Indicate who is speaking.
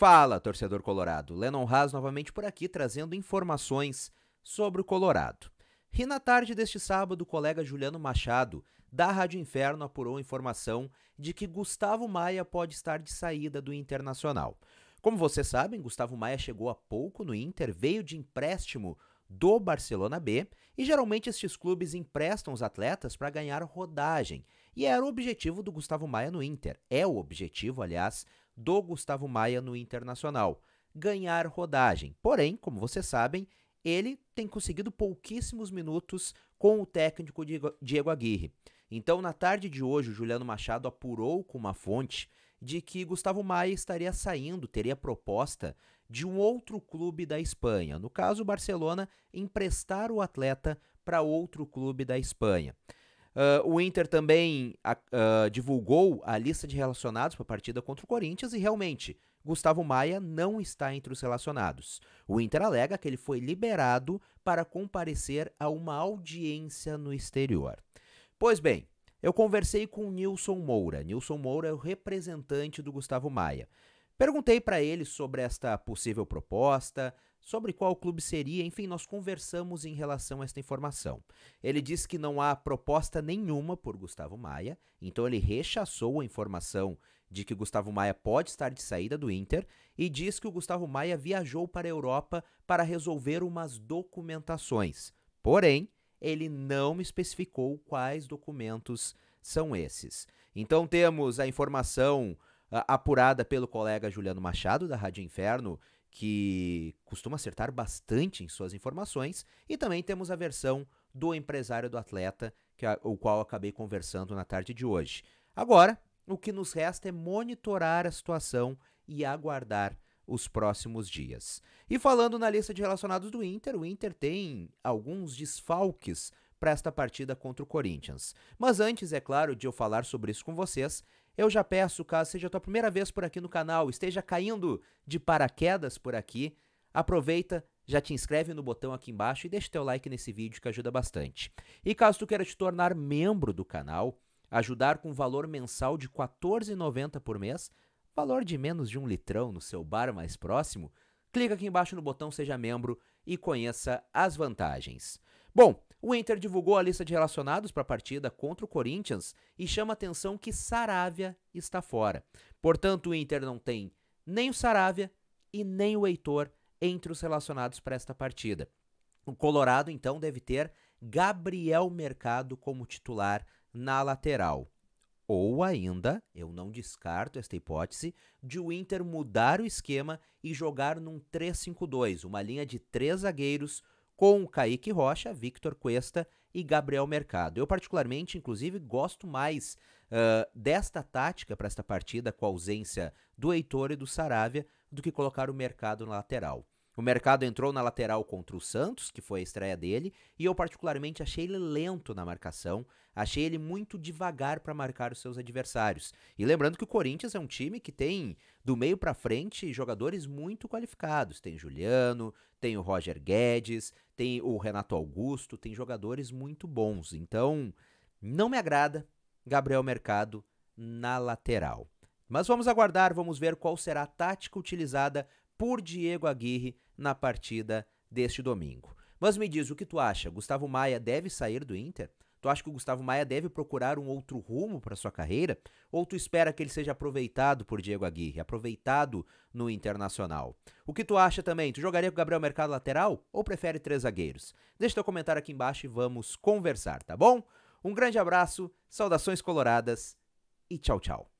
Speaker 1: Fala, torcedor colorado. Lennon Haas novamente por aqui trazendo informações sobre o Colorado. E na tarde deste sábado, o colega Juliano Machado, da Rádio Inferno, apurou informação de que Gustavo Maia pode estar de saída do Internacional. Como vocês sabem, Gustavo Maia chegou há pouco no Inter, veio de empréstimo do Barcelona B, e geralmente estes clubes emprestam os atletas para ganhar rodagem. E era o objetivo do Gustavo Maia no Inter. É o objetivo, aliás, do Gustavo Maia no Internacional, ganhar rodagem. Porém, como vocês sabem, ele tem conseguido pouquíssimos minutos com o técnico Diego Aguirre. Então, na tarde de hoje, o Juliano Machado apurou com uma fonte de que Gustavo Maia estaria saindo, teria proposta de um outro clube da Espanha. No caso, o Barcelona emprestar o atleta para outro clube da Espanha. Uh, o Inter também uh, divulgou a lista de relacionados para a partida contra o Corinthians e realmente Gustavo Maia não está entre os relacionados. O Inter alega que ele foi liberado para comparecer a uma audiência no exterior. Pois bem, eu conversei com o Nilson Moura. Nilson Moura é o representante do Gustavo Maia. Perguntei para ele sobre esta possível proposta, sobre qual clube seria, enfim, nós conversamos em relação a esta informação. Ele diz que não há proposta nenhuma por Gustavo Maia, então ele rechaçou a informação de que Gustavo Maia pode estar de saída do Inter e diz que o Gustavo Maia viajou para a Europa para resolver umas documentações. Porém, ele não especificou quais documentos são esses. Então temos a informação ah, apurada pelo colega Juliano Machado da Rádio Inferno que costuma acertar bastante em suas informações, e também temos a versão do empresário do atleta, que a, o qual acabei conversando na tarde de hoje. Agora, o que nos resta é monitorar a situação e aguardar os próximos dias. E falando na lista de relacionados do Inter, o Inter tem alguns desfalques para esta partida contra o Corinthians. Mas antes, é claro, de eu falar sobre isso com vocês, eu já peço, caso seja a tua primeira vez por aqui no canal, esteja caindo de paraquedas por aqui, aproveita, já te inscreve no botão aqui embaixo e deixa teu like nesse vídeo que ajuda bastante. E caso tu queira te tornar membro do canal, ajudar com valor mensal de R$ 14,90 por mês, valor de menos de um litrão no seu bar mais próximo, clica aqui embaixo no botão Seja Membro e conheça as vantagens. Bom, o Inter divulgou a lista de relacionados para a partida contra o Corinthians e chama atenção que Saravia está fora. Portanto, o Inter não tem nem o Saravia e nem o Heitor entre os relacionados para esta partida. O Colorado, então, deve ter Gabriel Mercado como titular na lateral. Ou ainda, eu não descarto esta hipótese, de o Inter mudar o esquema e jogar num 3-5-2, uma linha de três zagueiros, com Kaique Rocha, Victor Cuesta e Gabriel Mercado. Eu, particularmente, inclusive, gosto mais uh, desta tática para esta partida, com a ausência do Heitor e do Saravia, do que colocar o Mercado na lateral. O mercado entrou na lateral contra o Santos, que foi a estreia dele, e eu particularmente achei ele lento na marcação, achei ele muito devagar para marcar os seus adversários. E lembrando que o Corinthians é um time que tem do meio para frente jogadores muito qualificados, tem Juliano, tem o Roger Guedes, tem o Renato Augusto, tem jogadores muito bons. Então, não me agrada Gabriel Mercado na lateral. Mas vamos aguardar, vamos ver qual será a tática utilizada por Diego Aguirre na partida deste domingo. Mas me diz o que tu acha? Gustavo Maia deve sair do Inter? Tu acha que o Gustavo Maia deve procurar um outro rumo para sua carreira? Ou tu espera que ele seja aproveitado por Diego Aguirre, aproveitado no Internacional? O que tu acha também? Tu jogaria com o Gabriel Mercado lateral ou prefere três zagueiros? Deixa teu comentário aqui embaixo e vamos conversar, tá bom? Um grande abraço, saudações coloradas e tchau, tchau.